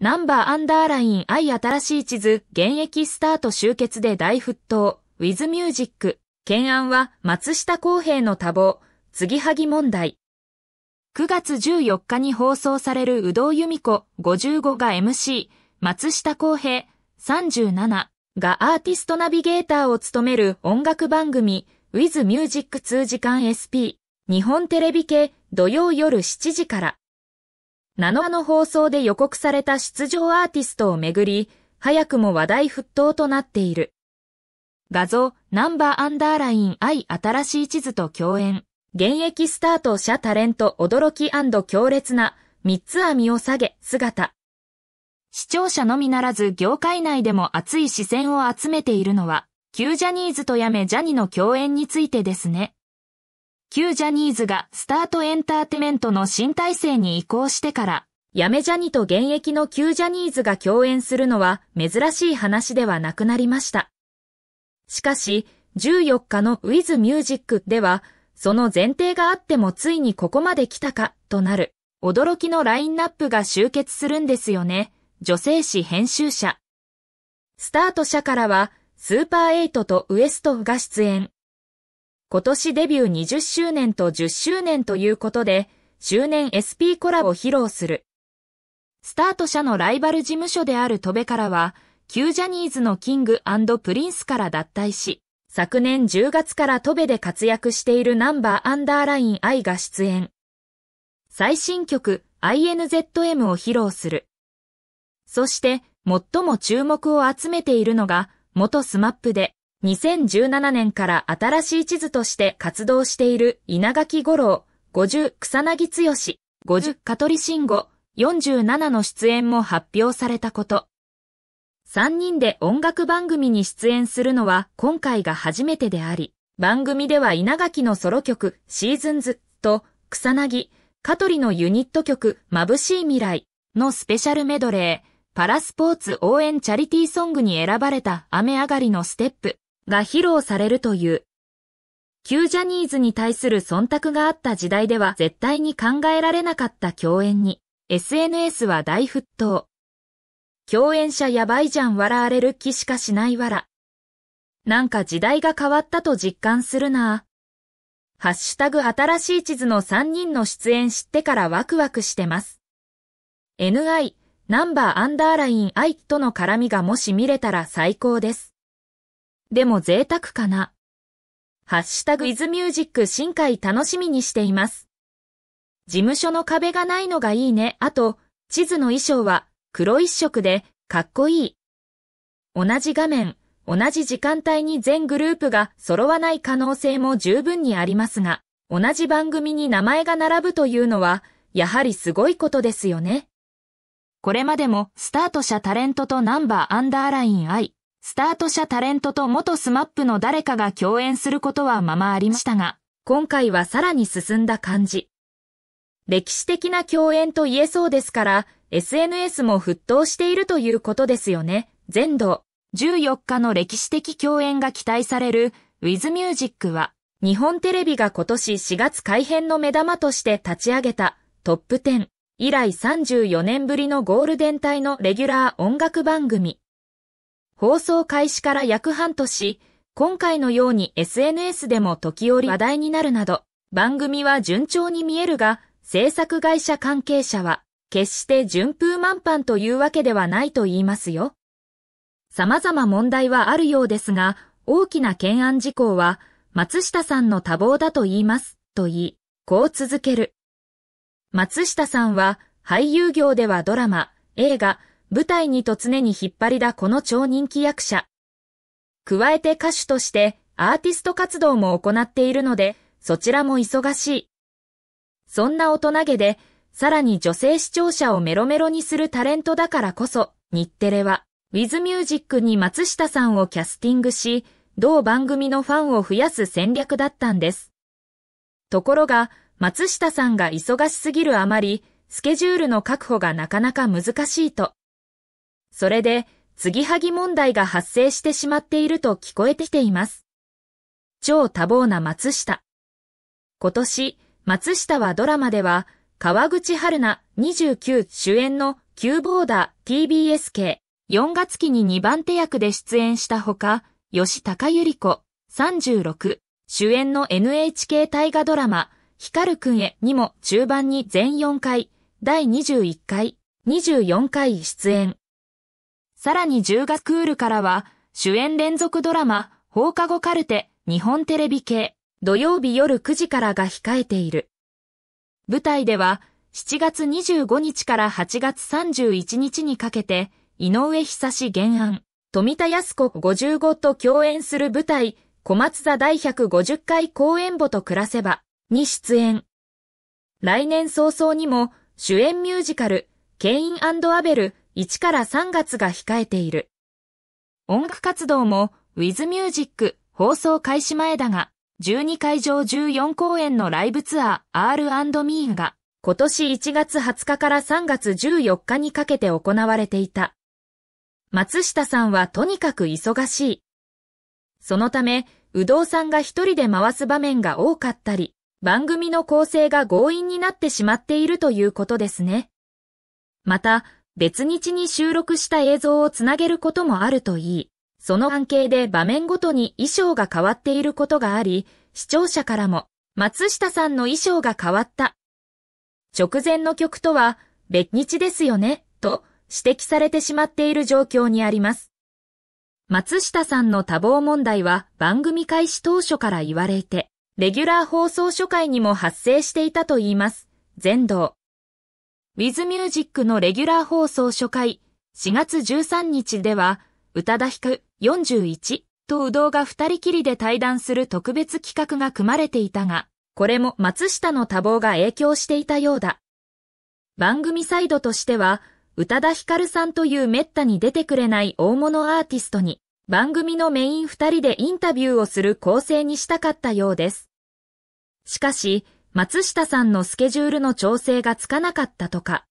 ナンバーアンダーライン愛新しい地図、現役スタート集結で大沸騰、ウィズミュージック、懸案は松下洸平の多忙、継ぎはぎ問題。9月14日に放送される有働由美子55が MC、松下洸平37がアーティストナビゲーターを務める音楽番組 With Music 2時間 SP 日本テレビ系土曜夜7時から7日の放送で予告された出場アーティストをめぐり、早くも話題沸騰となっている。画像、ナンバーアンダーライン I 新しい地図と共演。現役スタート者タレント驚き強烈な三つ編みを下げ姿。視聴者のみならず業界内でも熱い視線を集めているのは、旧ジャニーズとやめジャニの共演についてですね。旧ジャニーズがスタートエンターテイメントの新体制に移行してから、やめジャニと現役の旧ジャニーズが共演するのは珍しい話ではなくなりました。しかし、14日の With Music では、その前提があってもついにここまで来たかとなる、驚きのラインナップが集結するんですよね。女性誌編集者。スタート者からは、スーパーエイトとウエストが出演。今年デビュー20周年と10周年ということで、周年 SP コラボを披露する。スタート社のライバル事務所であるトベからは、旧ジャニーズのキングプリンスから脱退し、昨年10月からトベで活躍しているナンバーアンダーライン I が出演。最新曲 INZM を披露する。そして、最も注目を集めているのが、元スマップで、2017年から新しい地図として活動している稲垣五郎、50草薙剛、50香取慎吾、47の出演も発表されたこと。3人で音楽番組に出演するのは今回が初めてであり、番組では稲垣のソロ曲、シーズンズと草薙、香取のユニット曲、眩しい未来のスペシャルメドレー、パラスポーツ応援チャリティーソングに選ばれた雨上がりのステップ、が披露されるという。旧ジャニーズに対する忖度があった時代では絶対に考えられなかった共演に、SNS は大沸騰。共演者やばいじゃん笑われる気しかしないわら。なんか時代が変わったと実感するなハッシュタグ新しい地図の3人の出演知ってからワクワクしてます。NI、ナンバーアンダーライン I との絡みがもし見れたら最高です。でも贅沢かな。ハッシュタグイズミュージック深海楽しみにしています。事務所の壁がないのがいいね。あと、地図の衣装は黒一色でかっこいい。同じ画面、同じ時間帯に全グループが揃わない可能性も十分にありますが、同じ番組に名前が並ぶというのは、やはりすごいことですよね。これまでもスタート者タレントとナンバーアンダーライン愛。スタート者タレントと元スマップの誰かが共演することはままありましたが、今回はさらに進んだ感じ。歴史的な共演と言えそうですから、SNS も沸騰しているということですよね。全土、14日の歴史的共演が期待される、With Music は、日本テレビが今年4月改編の目玉として立ち上げた、トップ10、以来34年ぶりのゴールデン帯のレギュラー音楽番組。放送開始から約半年、今回のように SNS でも時折話題になるなど、番組は順調に見えるが、制作会社関係者は、決して順風満帆というわけではないと言いますよ。様々問題はあるようですが、大きな懸案事項は、松下さんの多忙だと言います、と言い、こう続ける。松下さんは、俳優業ではドラマ、映画、舞台にと常に引っ張りだこの超人気役者。加えて歌手としてアーティスト活動も行っているので、そちらも忙しい。そんな大人げで、さらに女性視聴者をメロメロにするタレントだからこそ、日テレは、ウィズミュージックに松下さんをキャスティングし、同番組のファンを増やす戦略だったんです。ところが、松下さんが忙しすぎるあまり、スケジュールの確保がなかなか難しいと、それで、継ぎはぎ問題が発生してしまっていると聞こえてきています。超多忙な松下。今年、松下はドラマでは、川口春菜29主演のーボーダー TBS 系4月期に2番手役で出演したほか、吉高由里子36主演の NHK 大河ドラマ光くんへにも中盤に全4回、第21回、24回出演。さらに10月クールからは、主演連続ドラマ、放課後カルテ、日本テレビ系、土曜日夜9時からが控えている。舞台では、7月25日から8月31日にかけて、井上久志原案、富田康子55と共演する舞台、小松座第150回公演簿と暮らせば、に出演。来年早々にも、主演ミュージカル、ケインアベル、1から3月が控えている。音楽活動も w i ズミ Music 放送開始前だが、12会場14公演のライブツアー R&Me が今年1月20日から3月14日にかけて行われていた。松下さんはとにかく忙しい。そのため、うどうさんが一人で回す場面が多かったり、番組の構成が強引になってしまっているということですね。また、別日に収録した映像をつなげることもあるといい、その関係で場面ごとに衣装が変わっていることがあり、視聴者からも、松下さんの衣装が変わった。直前の曲とは、別日ですよね、と指摘されてしまっている状況にあります。松下さんの多忙問題は番組開始当初から言われて、レギュラー放送初回にも発生していたと言います。全道。ウィズミュージックのレギュラー放送初回4月13日では、宇多田ヒカル41とうどうが二人きりで対談する特別企画が組まれていたが、これも松下の多忙が影響していたようだ。番組サイドとしては、宇多田ヒカルさんという滅多に出てくれない大物アーティストに、番組のメイン二人でインタビューをする構成にしたかったようです。しかし、松下さんのスケジュールの調整がつかなかったとか。